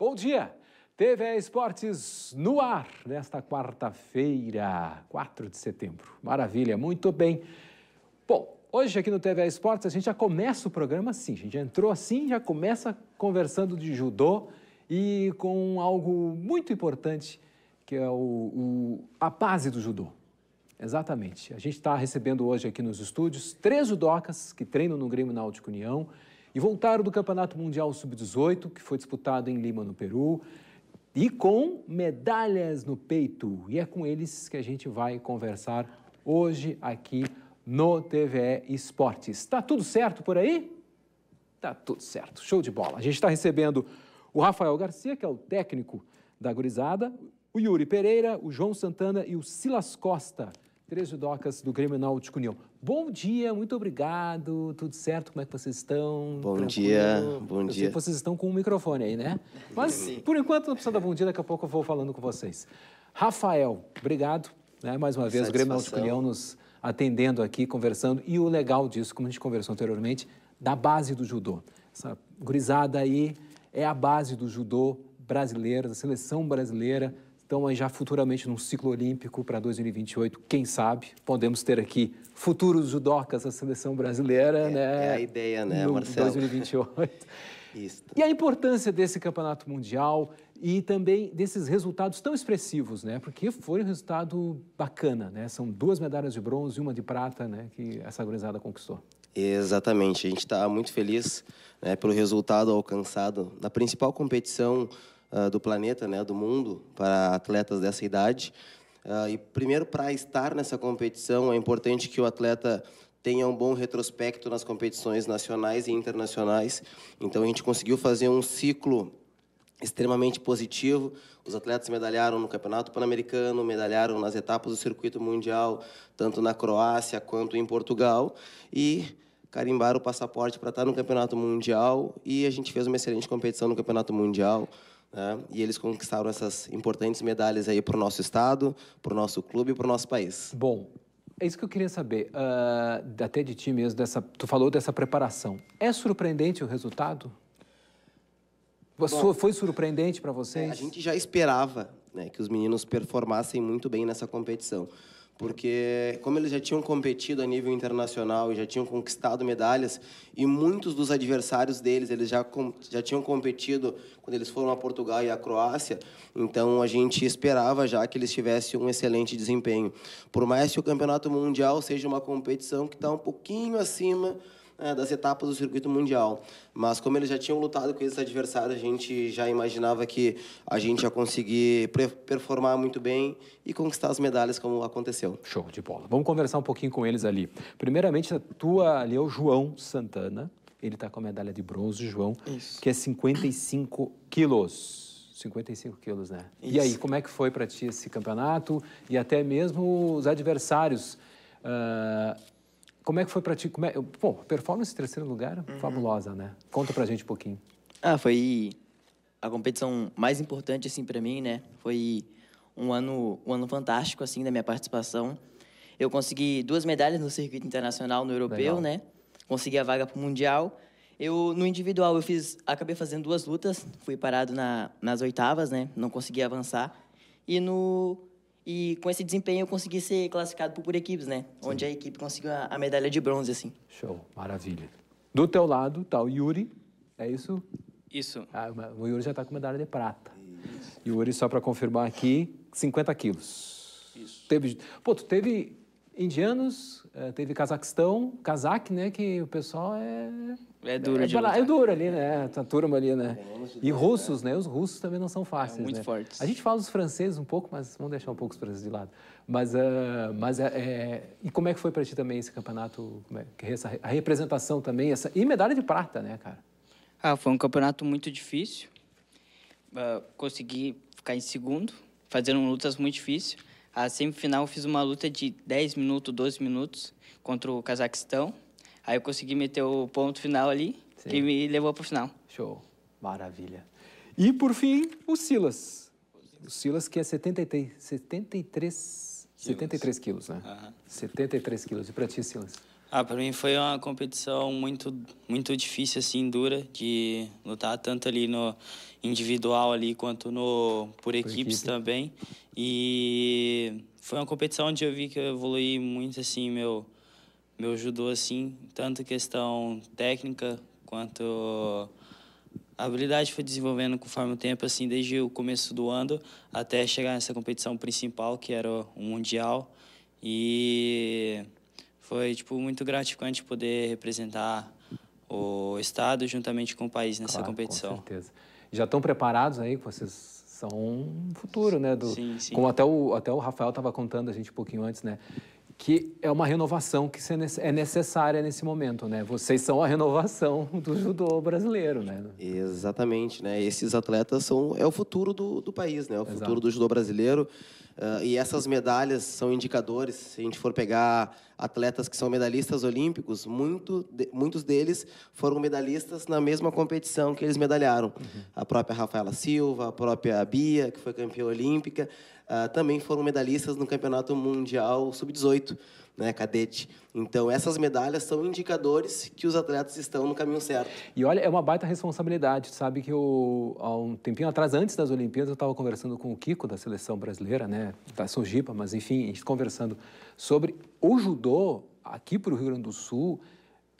Bom dia! TV Esportes no ar nesta quarta-feira, 4 de setembro. Maravilha, muito bem. Bom, hoje aqui no TV Esportes a gente já começa o programa assim, a gente entrou assim, já começa conversando de judô e com algo muito importante que é o, o a base do judô. Exatamente. A gente está recebendo hoje aqui nos estúdios três judocas que treinam no Grêmio Náutico União e voltaram do Campeonato Mundial Sub-18, que foi disputado em Lima, no Peru, e com medalhas no peito. E é com eles que a gente vai conversar hoje aqui no TVE Esportes. Está tudo certo por aí? Tá tudo certo, show de bola. A gente está recebendo o Rafael Garcia, que é o técnico da gurizada, o Yuri Pereira, o João Santana e o Silas Costa, três judocas do Grêmio Náutico União. Bom dia, muito obrigado. Tudo certo? Como é que vocês estão? Bom Tranquilo? dia, bom eu dia. Sei que vocês estão com o microfone aí, né? Mas, por enquanto, não precisa dar bom dia, daqui a pouco eu vou falando com vocês. Rafael, obrigado. Né? Mais uma vez, o Grêmio Nautico nos atendendo aqui, conversando. E o legal disso, como a gente conversou anteriormente, da base do judô. Essa gurizada aí é a base do judô brasileiro, da seleção brasileira então, aí já futuramente, num ciclo olímpico para 2028, quem sabe, podemos ter aqui futuros judocas da seleção brasileira, é, né? É a ideia, né, no, Marcelo? 2028. Isso. E a importância desse campeonato mundial e também desses resultados tão expressivos, né? Porque foi um resultado bacana, né? São duas medalhas de bronze e uma de prata, né? Que essa gurizada conquistou. Exatamente. A gente está muito feliz né, pelo resultado alcançado na principal competição ah, do planeta, né, do mundo, para atletas dessa idade. Uh, e primeiro, para estar nessa competição, é importante que o atleta tenha um bom retrospecto nas competições nacionais e internacionais. Então, a gente conseguiu fazer um ciclo extremamente positivo. Os atletas medalharam no Campeonato Pan-Americano, medalharam nas etapas do circuito mundial, tanto na Croácia quanto em Portugal, e carimbaram o passaporte para estar no Campeonato Mundial. E a gente fez uma excelente competição no Campeonato Mundial. Né? E eles conquistaram essas importantes medalhas aí para o nosso estado, para o nosso clube e para o nosso país. Bom, é isso que eu queria saber, uh, até de ti mesmo, dessa, tu falou dessa preparação. É surpreendente o resultado? Bom, foi surpreendente para vocês? É, a gente já esperava né, que os meninos performassem muito bem nessa competição porque como eles já tinham competido a nível internacional e já tinham conquistado medalhas e muitos dos adversários deles eles já já tinham competido quando eles foram a Portugal e a Croácia então a gente esperava já que eles tivessem um excelente desempenho por mais que o campeonato mundial seja uma competição que está um pouquinho acima é, das etapas do circuito mundial. Mas como eles já tinham lutado com esses adversários, a gente já imaginava que a gente ia conseguir performar muito bem e conquistar as medalhas como aconteceu. Show de bola. Vamos conversar um pouquinho com eles ali. Primeiramente, a tua ali é o João Santana. Ele está com a medalha de bronze, João, Isso. que é 55 quilos. 55 quilos, né? Isso. E aí, como é que foi para ti esse campeonato? E até mesmo os adversários. Uh, como é que foi para ti? Como é... Pô, performance em terceiro lugar, uhum. fabulosa, né? Conta pra gente um pouquinho. Ah, foi a competição mais importante, assim, para mim, né? Foi um ano, um ano fantástico, assim, da minha participação. Eu consegui duas medalhas no circuito internacional, no europeu, Legal. né? Consegui a vaga pro Mundial. Eu, no individual, eu fiz... Acabei fazendo duas lutas. Fui parado na, nas oitavas, né? Não consegui avançar. E no e com esse desempenho eu consegui ser classificado por, equipes, né? Sim. Onde a equipe conseguiu a, a, medalha de bronze, assim. Show, maravilha. Do teu lado tá o Yuri, é isso? Isso. Ah, o Yuri já tá com medalha de prata. Isso. Yuri, só para confirmar aqui, 50 quilos. Isso. Teve... Pô, tu teve indianos, eh, teve Cazaquistão, Kazakh, né, que o pessoal é... É duro é, de lá, É duro ali, né, a tá turma ali, né. E russos, né. né, os russos também não são fáceis, é Muito né? fortes. A gente fala dos franceses um pouco, mas vamos deixar um pouco os franceses de lado. Mas, uh, mas é, e como é que foi para ti também esse campeonato, é, essa, a representação também, essa, e medalha de prata, né, cara? Ah, foi um campeonato muito difícil. Uh, consegui ficar em segundo, fazendo lutas muito difíceis a semifinal eu fiz uma luta de 10 minutos, 12 minutos contra o Cazaquistão. Aí eu consegui meter o ponto final ali, Sim. que me levou para o final. Show, maravilha. E por fim, o Silas. O Silas que é 73, 73, quilos. 73 quilos, né? Uhum. 73 quilos. E para ti, Silas? Ah, para mim foi uma competição muito, muito difícil, assim, dura, de lutar tanto ali no individual ali quanto no por equipes equipe. também. E foi uma competição onde eu vi que eu evoluí muito assim meu meu judô assim, tanto questão técnica quanto a habilidade foi desenvolvendo conforme o tempo assim, desde o começo do ano até chegar nessa competição principal que era o mundial. E foi tipo muito gratificante poder representar o estado juntamente com o país nessa claro, competição. Com certeza já estão preparados aí, que vocês são um futuro, né? Do, sim, sim. Como até o, até o Rafael estava contando a gente um pouquinho antes, né? que é uma renovação que é necessária nesse momento, né? Vocês são a renovação do judô brasileiro, né? Exatamente, né? Esses atletas são é o futuro do, do país, né? É o Exato. futuro do judô brasileiro. Uh, e essas medalhas são indicadores. Se a gente for pegar atletas que são medalhistas olímpicos, muito de, muitos deles foram medalhistas na mesma competição que eles medalharam. Uhum. A própria Rafaela Silva, a própria Bia, que foi campeã olímpica uh, também foram medalhistas no Campeonato Mundial Sub-18, né, cadete. Então, essas medalhas são indicadores que os atletas estão no caminho certo. E olha, é uma baita responsabilidade. Sabe que eu, há um tempinho atrás, antes das Olimpíadas, eu estava conversando com o Kiko, da seleção brasileira, né, da Sojipa, mas enfim, a gente conversando sobre o judô aqui para o Rio Grande do Sul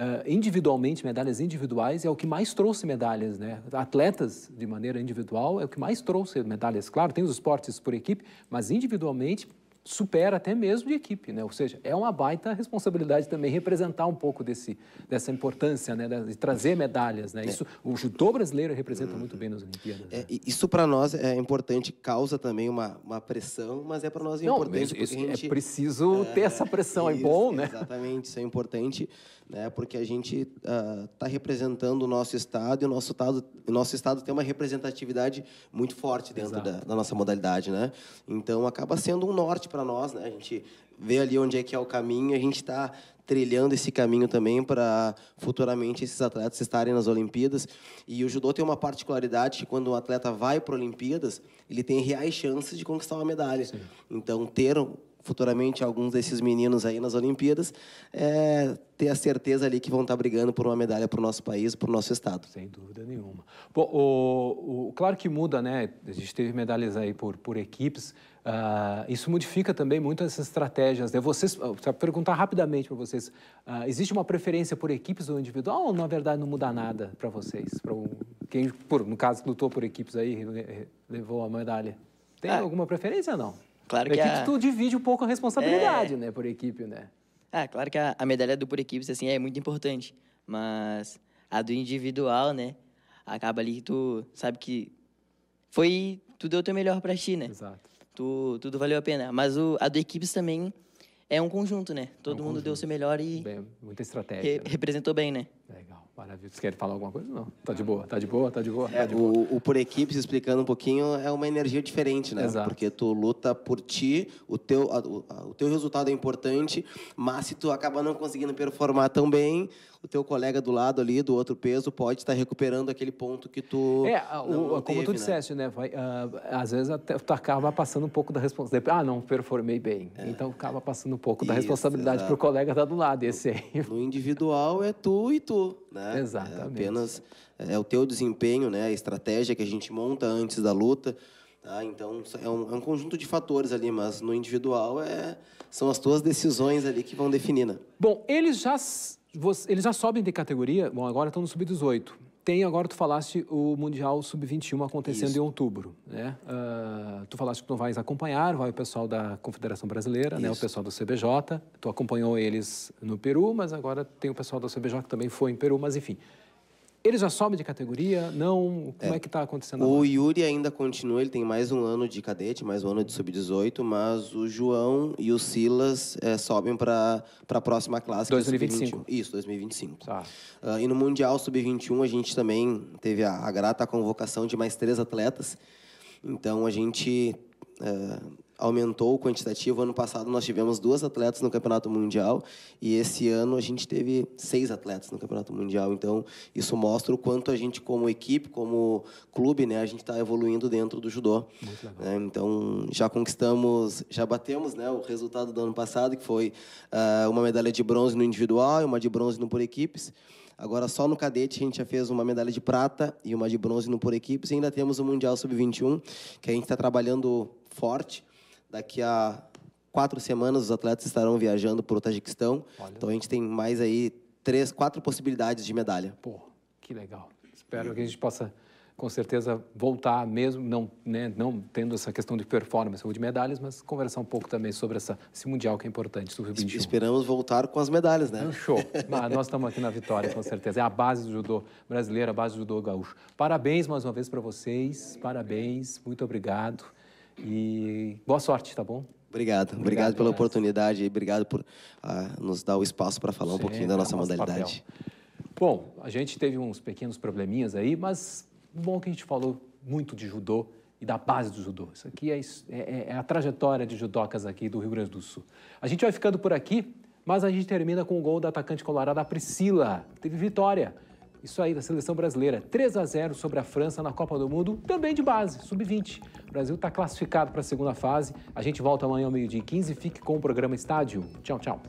ah, individualmente, medalhas individuais, é o que mais trouxe medalhas, né? Atletas, de maneira individual, é o que mais trouxe medalhas. Claro, tem os esportes por equipe, mas individualmente supera até mesmo de equipe, né? Ou seja, é uma baita responsabilidade também representar um pouco desse, dessa importância, né? De trazer medalhas, né? É. Isso, o judô brasileiro representa muito bem nas Olimpíadas. É, né? Isso para nós é importante, causa também uma, uma pressão, mas é para nós Não, importante. Isso, é gente, é preciso ter essa pressão, é isso, é bom, né? Exatamente, isso é importante, né? Porque a gente está ah, uh, representando o nosso estado e o nosso estado, o nosso estado tem uma representatividade muito forte dentro da, da, nossa modalidade, né? Então acaba sendo um norte para para nós, né? A gente vê ali onde é que é o caminho, a gente está trilhando esse caminho também para futuramente esses atletas estarem nas Olimpíadas. E o judô tem uma particularidade que quando um atleta vai para Olimpíadas, ele tem reais chances de conquistar uma medalha. Sim. Então ter futuramente alguns desses meninos aí nas Olimpíadas, é, ter a certeza ali que vão estar brigando por uma medalha para o nosso país, para o nosso estado. Sem dúvida nenhuma. Bom, o, o, claro que muda, né? A gente teve medalhas aí por, por equipes. Uh, isso modifica também muito essas estratégias. Né? Vocês, ah, para perguntar rapidamente para vocês, uh, existe uma preferência por equipes ou individual? Ou na verdade não muda nada para vocês? Para um, quem, por, no caso, lutou por equipes aí, levou a medalha. Tem é. alguma preferência ou não? Claro é que a equipe a... tu divide um pouco a responsabilidade, é... né, por equipe, né? Ah, claro que a, a medalha do por equipes assim é muito importante, mas a do individual, né, acaba ali que tu sabe que foi tu deu o teu melhor para ti, né? Exato. Tu, tudo valeu a pena, mas o, a do equipes também é um conjunto, né? É Todo é um mundo conjunto. deu o seu melhor e. Bem, muita estratégia. Re né? Representou bem, né? Legal, maravilha. Você quer falar alguma coisa? Não. Tá de boa, tá de boa, tá de boa. Tá é, tá de o, boa. o por equipes, explicando um pouquinho, é uma energia diferente, né? Exato. Porque tu luta por ti, o teu, a, o, a, o teu resultado é importante, mas se tu acaba não conseguindo performar tão bem, o teu colega do lado ali, do outro peso, pode estar recuperando aquele ponto que tu. É, o, não, como teve, tu né? disseste, né? né? Vai, uh, às vezes até tu acaba passando um pouco da responsabilidade. Ah, não performei bem. É. Então acaba passando um pouco Isso, da responsabilidade para o colega estar tá do lado. Esse aí. No individual é tu e tu, né? É Exatamente. É apenas é o teu desempenho, né? A estratégia que a gente monta antes da luta. Tá? Então, é um, é um, conjunto de fatores ali, mas no individual é, são as tuas decisões ali que vão definir, né? Bom, eles já você, eles já sobem de categoria, bom, agora estão no sub-18. Tem, agora tu falaste, o Mundial Sub-21 acontecendo Isso. em outubro, né? Uh, tu falaste que tu vais acompanhar, vai o pessoal da Confederação Brasileira, né? O pessoal do CBJ. Tu acompanhou eles no Peru, mas agora tem o pessoal da CBJ que também foi em Peru, mas enfim. Ele já sobe de categoria? Não? Como é, é que está acontecendo O Yuri ainda continua, ele tem mais um ano de cadete, mais um ano de sub-18, mas o João e o Silas é, sobem para a próxima classe. 2025. É Isso, 2025. Tá. Uh, e no Mundial Sub-21 a gente também teve a, a grata convocação de mais três atletas. Então a gente... Uh, aumentou o quantitativo. Ano passado nós tivemos duas atletas no Campeonato Mundial e esse ano a gente teve seis atletas no Campeonato Mundial. Então isso mostra o quanto a gente, como equipe, como clube, né, a gente está evoluindo dentro do judô. É, então já conquistamos, já batemos né, o resultado do ano passado, que foi uh, uma medalha de bronze no individual e uma de bronze no por equipes. Agora, só no cadete, a gente já fez uma medalha de prata e uma de bronze no por equipes. E ainda temos o Mundial Sub-21, que a gente está trabalhando forte Daqui a quatro semanas os atletas estarão viajando para o Tajiquistão. Olha então a gente tem mais aí três, quatro possibilidades de medalha. Pô, que legal. Espero que a gente possa com certeza voltar mesmo não né, não tendo essa questão de performance ou de medalhas, mas conversar um pouco também sobre essa, esse mundial que é importante sobre o Esperamos voltar com as medalhas, né? Ah, show. nós estamos aqui na vitória com certeza. É a base do judô brasileiro, a base do judô gaúcho. Parabéns mais uma vez para vocês. Parabéns. Muito obrigado. E boa sorte, tá bom? Obrigado, obrigado, obrigado pela oportunidade e obrigado por ah, nos dar o espaço para falar Sim, um pouquinho da nossa modalidade. Papel. Bom, a gente teve uns pequenos probleminhas aí, mas bom que a gente falou muito de judô e da base do judô. Isso aqui é, é, é, é a trajetória de judocas aqui do Rio Grande do Sul. A gente vai ficando por aqui, mas a gente termina com o gol da atacante colorada Priscila, que teve vitória. Isso aí da seleção brasileira. 3 a 0 sobre a França na Copa do Mundo, também de base, sub-20. O Brasil está classificado para a segunda fase. A gente volta amanhã ao meio-dia e 15. Fique com o programa Estádio. Tchau, tchau.